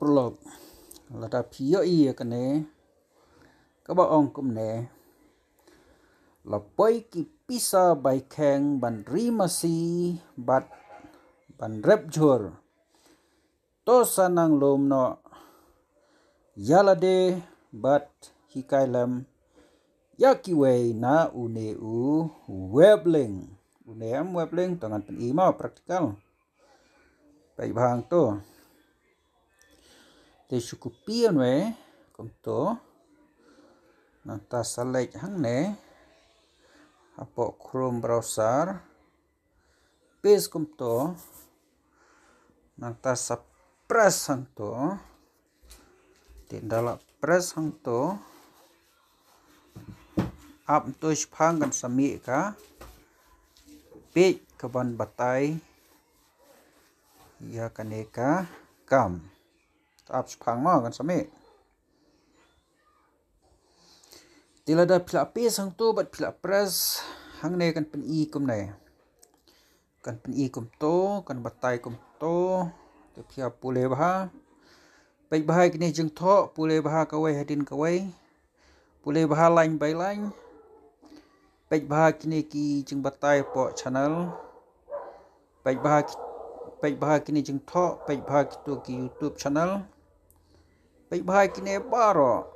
ปลบเราจะพี่ยอีกันเนก็บอกองกุมเนเราไปกิพิซาใบแข็งบันรีมาซีบัดบันเร็บจูร์โตสานังลมเนาะยาลาเดบัดฮิกายลมยากิเวยนาอูเนอูเว็บลิงอูเนมเว็บลิงต้องการเป็นอีมาปฏิกิริยาไปบางตัว le suku pian we kong to nanta select hang ne apo chrome browser paste kong to nanta suppress hang to di dalam press hang to ap to phang kan sami e ka pe kaban batai ya kaneka kam absprang sami tila da phila pe sang tu bat phila pres hang ne kan pen i kum ne kan pen i kum to kan batai kum to te phia pule bha pai bhai kini jeng tho pule bha kawai hadin kawai pule bha lain bai lain pai bha kini ki jeng batai po channel pai bha pai bha kini jeng tho pai bha ki tu ki youtube channel ปบ่ายกินเอบารอโ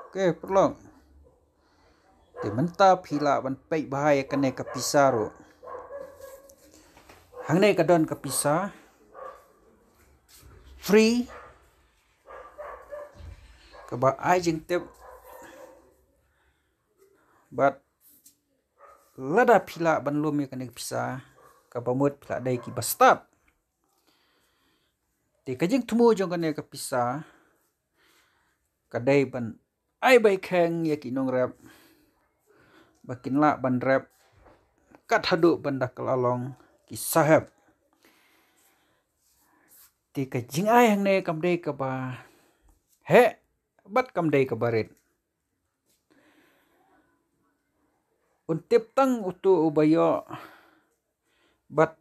อเคปลองแต่มันตาพีละมันไปบ่ายกันในกับพิซารอหังในกระดอนกับพิซาฟรีกับไอจึงเต็มบัดลดาพิละบรรลุมีกันในพิซากับบะมุดพิละได้กี่บัสตัด di kajing tumu jong kene ya, ka pisa. Kadai ban ay bai keng ya ki nong rap. Bakin lak ban rap. Kat haduk ban dak kalalong ki sahab. Di kajing ai hang ne kam dei ka ba. He bat kam dei ka barit. Untip tang utu ubayo bat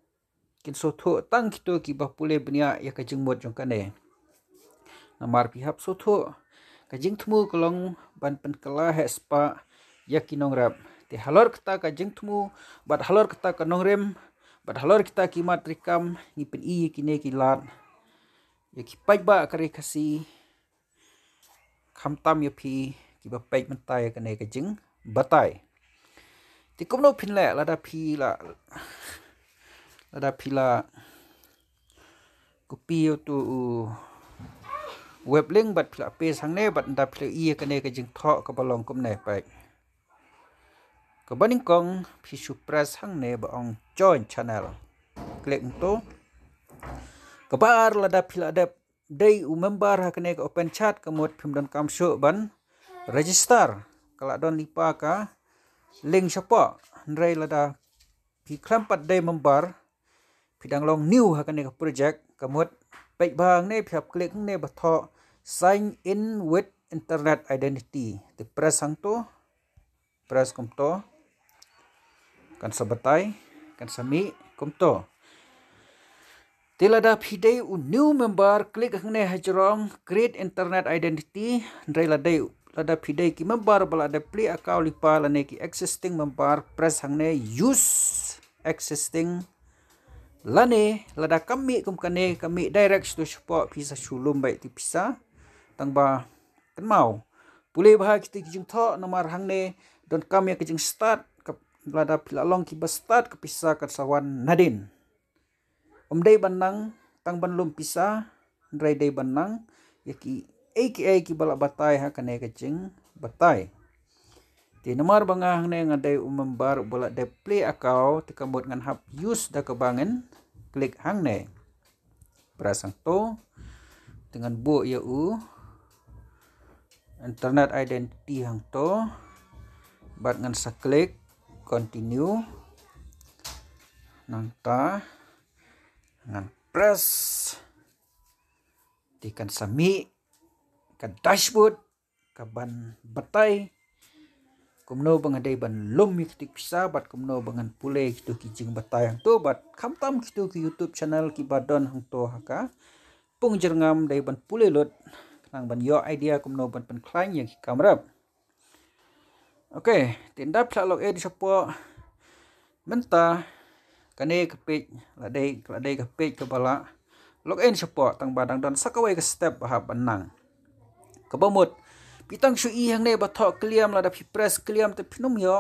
kin so tho tang ki to ki ba pule bnia ya ka jing mot jong ka ne na mar pi hap so tho ka jing thmu kolong ban pan kala he spa ya ki nong rap te halor kta ka jing thmu bat halor kta ka nong rem bat halor kta ki mat rikam ni pin i ki ne ki lat ya ki paik ba ka re ka kham tam ya pi ki ba paik man ya tai ka ne ka jing batai ti kum no phin la la da phi la ระดับพิลากูปีตัวเว็บเล่งบัตรพิลาเปสังเนบัตดดับพิลาเอีกันเนก็จึงทอกับบอลงกุมเนไปกับบันิงกงพิชูเปสังเนบองจอยชานลเกล็งตัวกับบาร์ระดับพิลาเดบได้อุ้มบาร์ฮักเนกโอเปนชาร์ดกับมดพิมดอนคำโชบันเรจิสเตอร์กลาดอนลิปากาเล่งเฉพาะในระดับพิคลัมปัดได้มบาร์พี่ดังลองนิวฮะกันในโปรเจกต์กมดไปบางในแผบเกล็กในบัตรสายอินวิดอินเทอร์เน็ตไอดีนิตี้ติดประสังโตประสคุมโตกันสบายกันสมีคุมโตที่ระดับพี่ได้อุนิวเมมเบอร์คลิกข้างในฮัจจรองครีดอินเทอร์เน็ตไอดีนิตี้ในระดับระดับพี่ได้กี่เมมเบอร์บัลระดับพลีอาคาลิปาลันเอกี existing เมมเบอร์ประสังเนยยูส existing เ lani lada kami kum kami direct to support pisa sulum baik ti pisa tang ba kan mau boleh bah kita kijing tho nomor hang ne don kami kijing start ke lada pilalong ki start ke pisa ke sawan nadin om dei banang tang ban lum pisa ndrai dei banang ya ki aka ki bala batai ha kane kijing batai di nomor bangang ne ngadai umambar bola deplay akau tekamut ngan hap use da kebangen klik hang ne berasang to dengan bu ya u internet identity hang to bat ngan sa klik continue nang ta ngan press tekan sami ke dashboard ke ban batai kumno bangan day ban lom mi kitik sa bat kumno bangan pule kitu kijing batayang to bat kamtam kitu ki youtube channel ki badon hang to haka pung jerngam day ban pule lot nang ban yo idea kumno ban ban klang yang kamera. oke okay, tindap sa lok edi sapo menta kane kepik lade lade kepik kepala lok en sapo tang badang don sakawai ke step bahap benang kebomut pi tang shu i hang ne ba tho kliam la da phi press kliam te phnum yo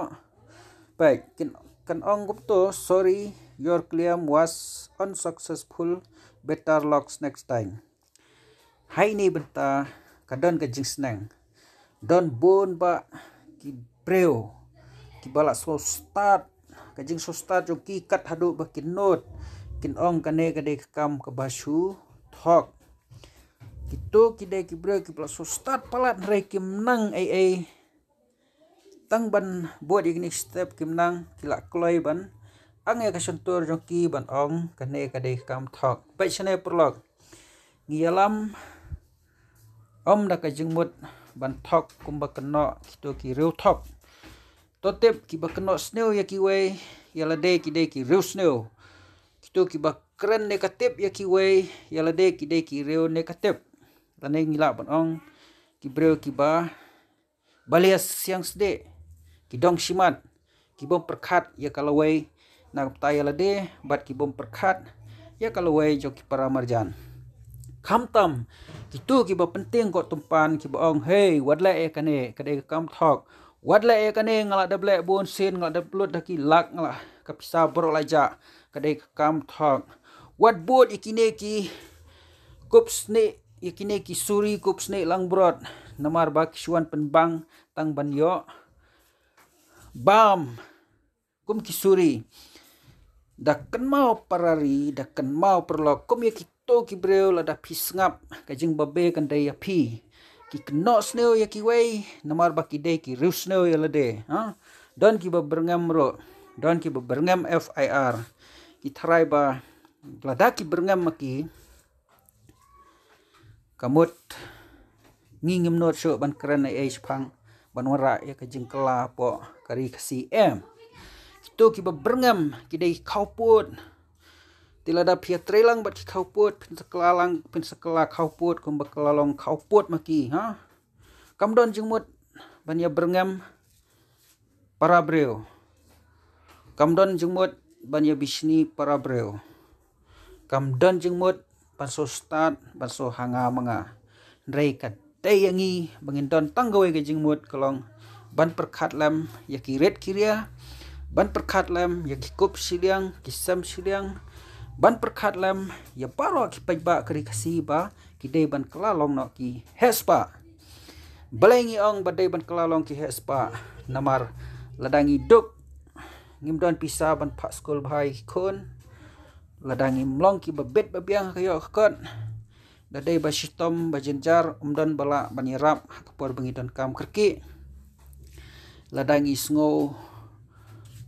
baik kan kan ong gup to sorry your kliam was unsuccessful better locks next time hai ni benta ka don ka jing snang don bon ba ki breo ki bala so start ka jing so start jo ki kat hadu ba ki note kin ong ka ne ka de kam ka ba shu thok kita kita kibra kibra so start palat reki menang AA eh, eh. tang ban buat ini step kimnang kila kloy ban ang ya kasentur joki ban ong kane kade kam thok baik sene perlok ngialam om da kajengmut ban thok kumba keno kita ki real thok totep ya ki ba keno snel ya kiwe ya lade ki de ya ki real snel kita ki ba keren negatif ya kiwe ya lade ki de ki real negatif tanai pun ong kibreo kibah balia siang sde kidong simat kibom perkat ya kalau wei nak taya lade bat kibom perkat ya kalau wei joki para marjan kamtam itu kiba penting kok tumpan kiba ong hey wadla e kane kade kam talk wadla e kane ngala da black bon sin ngala da plot daki lak ngala kapisa borok laja kade kam talk wat bot ikine ki kups ni ia kini ki suri kup snek lang brot namar bak shuan penbang tang ban yo bam kum kisuri. suri ken mau parari da ken mau perlo kum ya ki to ki breu la da pisngap kajing babe kan dai api ya ki kno snew ya ki wei namar bak ide ki rus snew ya lede ha don ki berngam ro don ki berngam fir ki thrai ba ladaki berngam maki kamut ngingim not so ban keren ai ai sepang ban wara ya ke jengkela po kari ke CM kita ki berngam ki dai kau put tila da pia trelang bat ki kau put pin sekelalang pin sekelah kau put kum bekelalong kau put maki ha kamdon jengmut ban ya berngam para breu kamdon jengmut ban ya bisni para breu kamdon jengmut bersustat bersuhanga menga reikat te yangi mengindon tanggawe ke jingmut kelong ban perkat lem ya kiret kiria ban perkat lem ya kikup siliang kisam siliang ban perkat lem ya paro ki paiba kri kasiba kidai ban kelalong no ki hespa belengi ong badai ban kelalong ki hespa namar ladangi duk ngimdon pisa ban pak skul bhai kun ladangi mlong ki bebet bebiang kayo kekon dadai basitom bajenjar umdan bala banirap kepor bengidan kam kerki ladangi sngo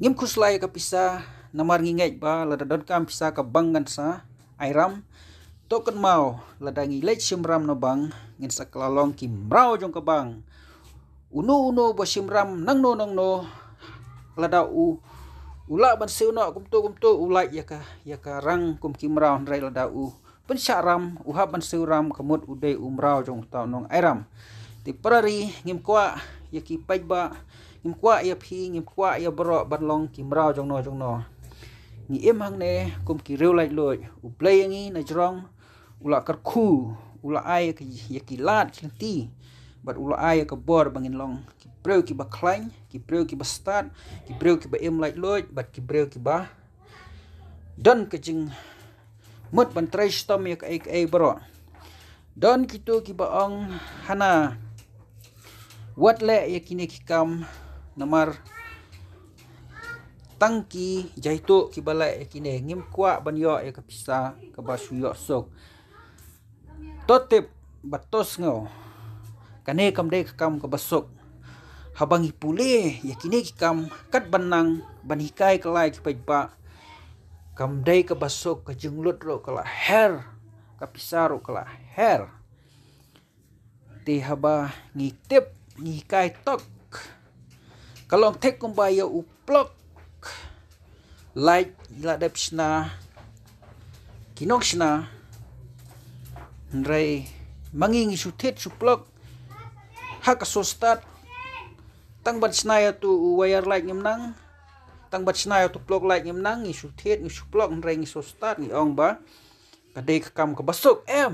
ngim kuslai ka pisa namar ngingai ba ladadon kam pisa ka bangan sa airam token mau ladangi lech simram no bang ngin sa kelalong ki mrau jong ka bang uno uno basimram nang no nang no ladau ula ban seu no kum tu kum tu ulai ya ka ya ka rang kum kim raun rai la da u pen sha ram u ha ban seu ram kamut u dei um rau jong ta nong ai ram ti prari ngim kwa ya ki pai ba ngim kwa ya phi ngim kwa ya bro ban long kim rau jong no jong no ni em hang ne kum ki reu lai lo u play ngi na jrong la kar khu u la ai ya ki ya ki lat ti bat ula ai ya ka bor bangin long ki ប្រើគេបខ្លាញ់គេប្រើគេបស្តាតគេប្រើគេបអឹមឡៃលួយបាត់គេប្រើគេបាដុនគេជិងមុតបន្ត្រៃស្ទមយកអេកអេប្រោដុនគេទូគេបអងហាណាវត្តលែយកគេគេកំណមរតាំងគីយ៉ៃទូគេបលែគេនេងឹមគួបនយោយកពិសាកបាសុយោសុកតតិបបតសងោកានេកំដេកកំកបសុក habang ipule ya kini kam kat benang banikai kelai ke pa kam dai ke basok ke jenglut ro kelah her ke pisaro kelah her ti haba ngitip ngikai tok kalau tek kumbaya uplok like ladap sna kinok sna ndrei manging isutet suplok hak sostat tăng bật snai tu wire light nhầm năng tăng bật snai tu block light nhầm năng nghi sụt thiết nghi sụt block ring sụt start nghi ông ba cái đây cam cái basok em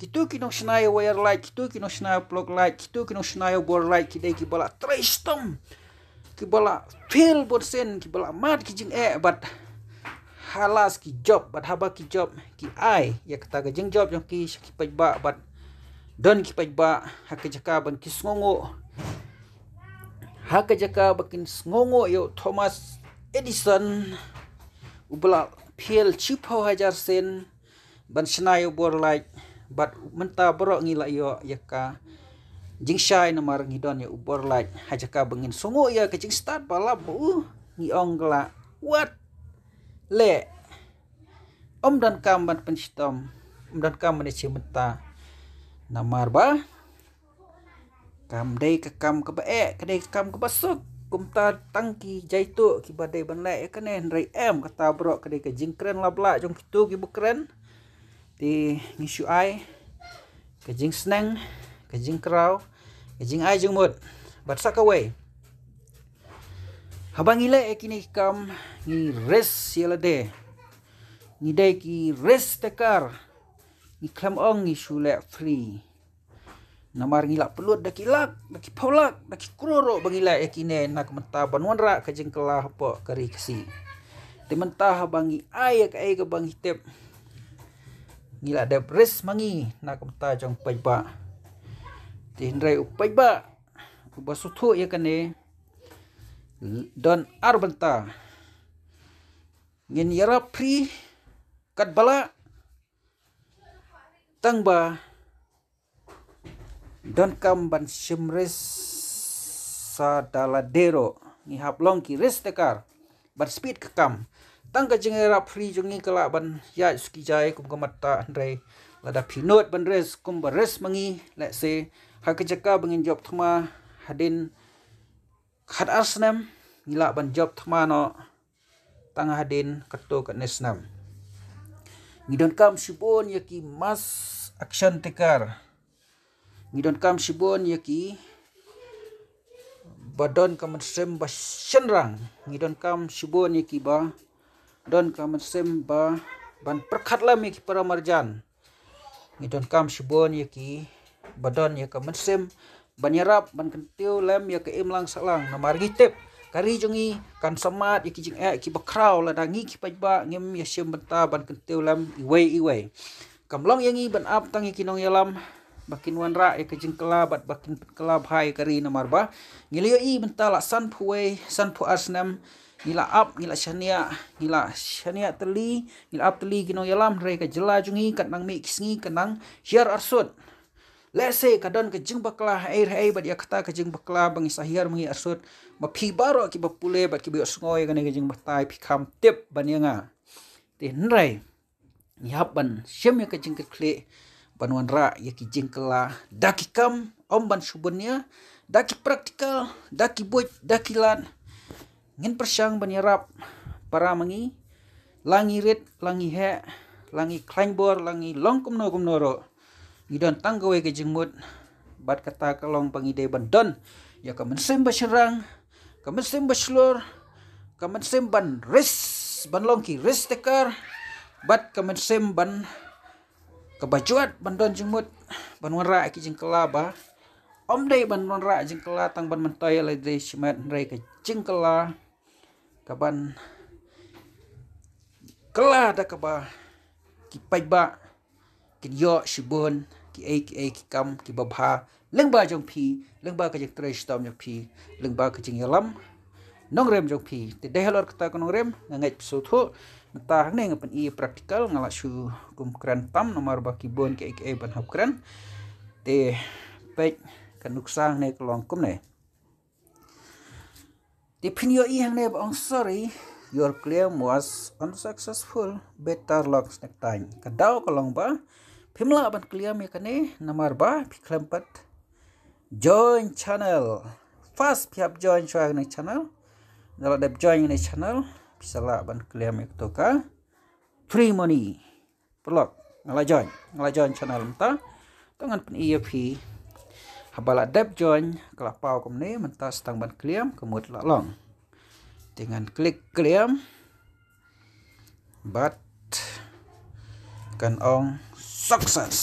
cái tu cái nó snai wire light cái tu cái nó snai block light cái tu cái nó snai board light cái đây cái bala tristom cái bala feel board sen cái bala mat cái jing eh but halas ki job bat haba ki job ki ai ya kata ga jeng job jong ki shaki pai ba bat don ki pai ba hak ke jaka ban ki songo Haka jaka bakin ngongo yo Thomas Edison ubla pel chipo hajar sen ban shnai bor lai bat menta bro ngila yo yaka jing na mar ngidon yo bor lai hajaka bengin songo ya ke jing start bala bu uh, ngi ongla what le om dan kam ban pen om dan kam ne chi menta na mar Kam day ke kam ke baik, ke day ke kam ke basuk. Kum ta tangki jaitu ki badai lek. ya kene nrei em kata bro ke day ke jingkren la blak jong kitu ki bukren. Di ngisu ai ke jing seneng, ke jing kraw, ke jing ai jong mut. But suck away. Habang ile e kini kam ngi res yala de. Ngi day ki res tekar. Ngi klam ong ngi shulek free. Namar ngilak pelut daki kilak, daki kipaulak, daki kuroro bangilak yang kini nak mentah ban wanra ke jengkelah apa kari kesi. mentah bangi ayah ke ayah ke bang hitip. Ngilak dia beres mangi nak mentah jang pajba. Tindrai upajba. Uba sutuk ya kene. Don arbenta. Ngin yara pri kat balak Tangba. Tangba don kamban simres sa daladero ni haplong ki restekar bar speed ke kam tangka jengera pri jungi kala ban ya ski jai kum kamata andre lada pinot ban res kum beres mangi let say ha ke jaka bengin job thma hadin khat asnam nila ban job thma no tang hadin kato ka nesnam ngidon kam sibon yaki mas action tekar ngidon kam sibon yaki badon kam sem ba senrang ngidon kam sibon yaki ba don kam sem ba ban perkat lam yaki para marjan ngidon kam sibon yaki badon yaki kam sem ban yarap ban kentiu lam yaki imlang salang namar gitep kari jungi kan semat yaki jing ek ki bakraw lada dangi ki pajba ngem yasem benta ban kentiu iway iway. Kam long yangi ban ap tangi kinong yalam bakin wan ra e eh, kajin kelabat bakin kelab hai kari na marba ngilio i menta san puwe san pu asnam ngila ap ngila shania ngila shania teli ngila ap teli kino yalam re ka jela jungi kat nang mix ngi kenang syar arsud Lese say kadon ke jeng bakla air hai bad yakta ke jeng bakla bangi sahiar mengi arsud ba phi baro ki ba pule bad ki bios ngoi ke jeng batai phi kam tip banyanga tin rai yaban shem ke jeng ke klik banuan ra ya ki jingkela daki kam om ban subunnya daki praktikal daki buj daki lan ngin persyang banyarap para mangi langi rit langi he langi klangbor langi longkum no kum noro ngidon tanggawe ke jingmut bat kata kalong pangide bandon ya ka mensim serang, ka mensim basyelur ka mensim ban ris ban longki ris tekar bat ka mensim ban kebajuan bantuan jemut bantuan ra ki jengkela ba om dei bantuan ra jengkela tang ban mentoy lai dei semat rei ke jengkela kaban kela da ka ba ki pai ba ki yo shibon ki ai ki ai ki kam ki ba ba leng ba jong phi leng ba ka jeng tre stom jong phi leng ba ka jeng yalam nong rem jong phi te dei halor ka ta ka nong rem ngai psu thu Entah ni ngapun ia e praktikal ngalak syu kum keran pam nomor baki bon ke ke ban hab keran. Te pek kanuk sang ni kelong kum ni. Di pinyo i hang ni bang sorry your claim was unsuccessful better luck next time. Kadau kelong ba pimla ban claim ya kane nomor ba piklempat join channel. Fast pihap join syu hang ni channel. Dalam dap join ni channel pisala ban kliam ek to free money blog ngelajon ngelajon channel mta dengan pen iep habala dab join kelapau kom ni menta stang ban kliam kemut la long dengan klik kliam bat kan ong success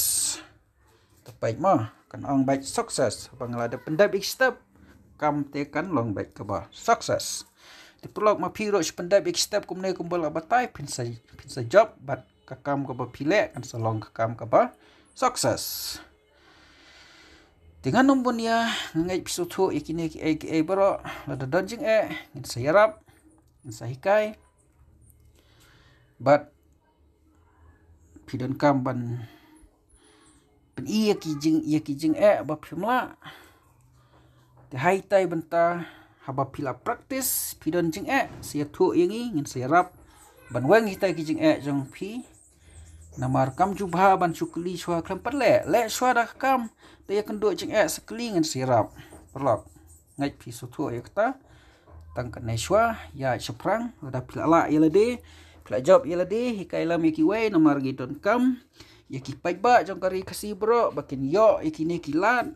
terbaik mah kan ong baik success bangla de pendab ik kam tekan long baik ke ba success di pulau ma piro si pendai bi kistep kum ne kum bala batai pinsa pinsa job bat kakam kaba ba pile kan salong kakam kaba ba success. Dengan nombor ya, ah, ngai piso tu ikine ki ai ki ai bro, lada dancing e, eh, ngin sa yarap, ngin sa hikai. Bat pidan kam ban pen iya ki jing iya ki jing e eh, ba pimla. Di bentar haba pila praktis pidan cing e se tu ingi ngin se rap ban wang hita ki jing e jong pi namar kam ju bha ban chukli chwa klam pat le le chwa da kam te ya kan do jing e sekli ngin se rap perlap ngai pi su tu e ya kta tang kan nai chwa ya seprang ada pila la ile ya de pila job ile de hikai lam ki wei namar gi ton kam ya ki pai ba jong kari kasi bro bakin yo ikini kilat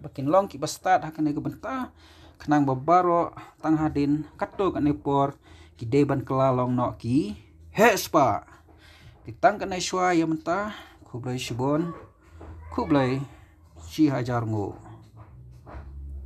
bakin long ki bastat hakane ke bentar kenang bebaro tang hadin kato ka nepor ki deban kelalong no ki he spa kitang kena shua ya mentah kublai shibon kublai si hajar ngoo